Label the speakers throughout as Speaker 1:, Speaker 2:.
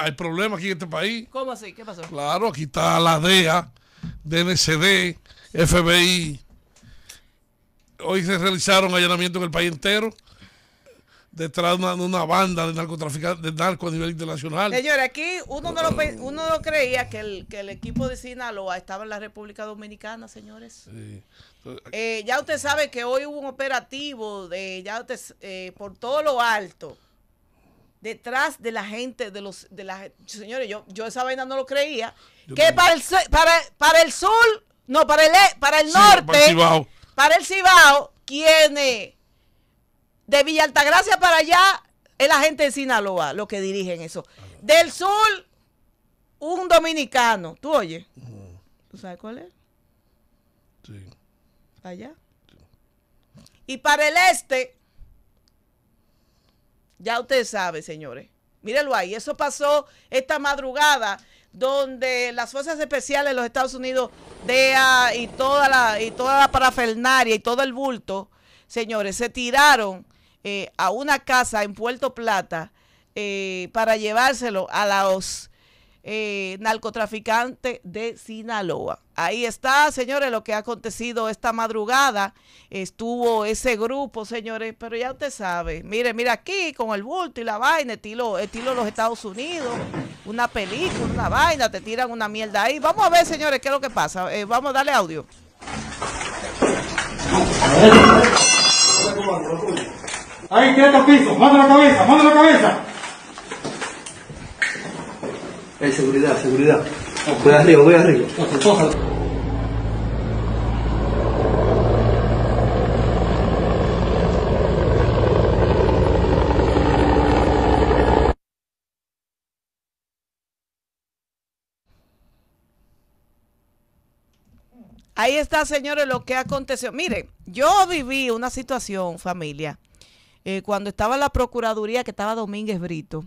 Speaker 1: hay problemas aquí en este país. ¿Cómo así? ¿Qué pasó? Claro, aquí está la DEA, DNCD, FBI. Hoy se realizaron allanamientos en el país entero detrás de una, banda de narcotraficantes de narco a nivel internacional. Señores, aquí uno no ah. uno creía que el, equipo de Sinaloa estaba en la República Dominicana, señores. Eh, ya usted sabe que hoy hubo un operativo de ya eh, por todo lo alto detrás de la gente, de los, de la, señores, yo, yo esa vaina no lo creía, que para el, para, el sur, no, para el, e, para el norte, para, el Cibao. para de Villa Altagracia para allá es la gente de Sinaloa lo que dirigen eso. Del sur, un dominicano, ¿tú oyes? ¿Tú sabes cuál es? Sí. Allá. Y para el este, ya usted sabe, señores. mírenlo ahí. Eso pasó esta madrugada donde las fuerzas especiales de los Estados Unidos, DEA y toda la, y toda la parafernaria y todo el bulto, señores, se tiraron eh, a una casa en Puerto Plata eh, para llevárselo a los eh, narcotraficante de Sinaloa. Ahí está, señores, lo que ha acontecido esta madrugada. Estuvo ese grupo, señores, pero ya usted sabe. Mire, mire aquí con el bulto y la vaina, estilo, estilo los Estados Unidos, una película, una vaina, te tiran una mierda ahí. Vamos a ver, señores, qué es lo que pasa. Eh, vamos a darle audio. Ahí, quieto piso, manda la cabeza, manda la cabeza. Eh, seguridad, seguridad. Voy arriba, voy arriba. Ahí está, señores, lo que aconteció. Mire, yo viví una situación, familia, eh, cuando estaba en la Procuraduría, que estaba Domínguez Brito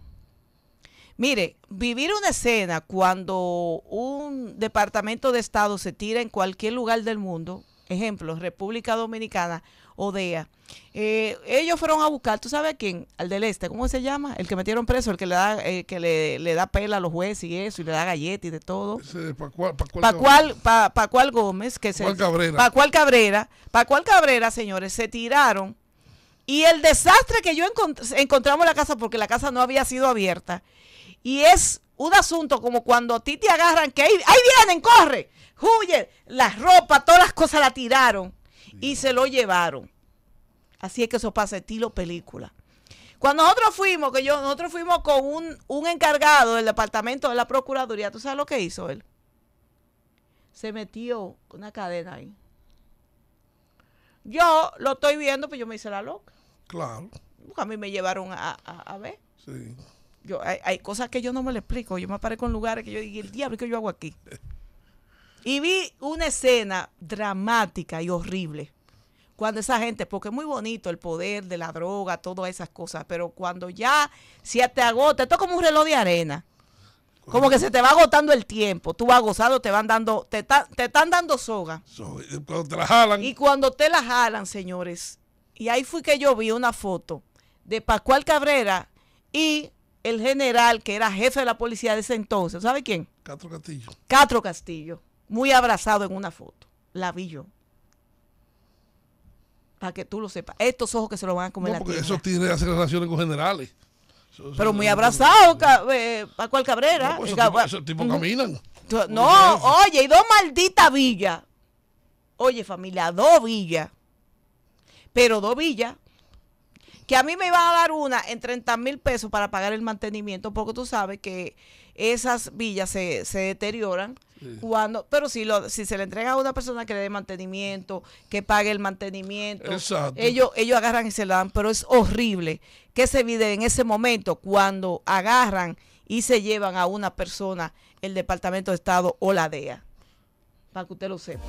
Speaker 1: Mire, vivir una escena cuando un departamento de Estado se tira en cualquier lugar del mundo, ejemplo, República Dominicana, ODEA, eh, ellos fueron a buscar, ¿tú sabes a quién? Al del Este, ¿cómo se llama? El que metieron preso, el que le da eh, que le, da pela a los jueces y eso, y le da galletas y de todo. Ese, Pacual, Pacual, Pacual, Pacual, Gómez, que se Cabrera. Pacual Cabrera. Pacual Cabrera, señores, se tiraron. Y el desastre que yo encontramos en la casa, porque la casa no había sido abierta, y es un asunto como cuando a ti te agarran, que ahí, vienen, corre, huye, las ropas, todas las cosas la tiraron y se lo llevaron. Así es que eso pasa estilo película. Cuando nosotros fuimos, que yo, nosotros fuimos con un, encargado del departamento de la Procuraduría, ¿tú sabes lo que hizo él? Se metió una cadena ahí. Yo lo estoy viendo, pues yo me hice la loca. Claro. a mí me llevaron a, a ver. Sí hay, cosas que yo no me lo explico. Yo me paré con lugares que yo dije, el diablo, ¿qué yo hago aquí? Y vi una escena dramática y horrible. Cuando esa gente, porque es muy bonito el poder de la droga, todas esas cosas, pero cuando ya se te agota, esto es como un reloj de arena. Como que se te va agotando el tiempo. Tú vas gozando, te van dando, te, están dando soga. Y cuando te la jalan, señores. Y ahí fue que yo vi una foto de Pascual Cabrera y el general que era jefe de la policía de ese entonces, ¿sabe quién? Castro Castillo. Castro Castillo, muy abrazado en una foto. La vi yo. Para que tú lo sepas. Estos ojos que se lo van a comer no, porque la Esos tigres hacen relaciones con generales. Pero muy abrazado, eh, Paco Cabrera? No, pues tipos caminan. No, oye, y dos malditas villas. Oye, familia, dos villas. Pero dos villas que a mí me iba a dar una en 30 mil pesos para pagar el mantenimiento, porque tú sabes que esas villas se, deterioran cuando, pero si lo, si se le entrega a una persona que le dé mantenimiento, que pague el mantenimiento, ellos, ellos agarran y se la dan, pero es horrible que se vive en ese momento cuando agarran y se llevan a una persona el Departamento de Estado o la DEA. Para que usted lo sepa.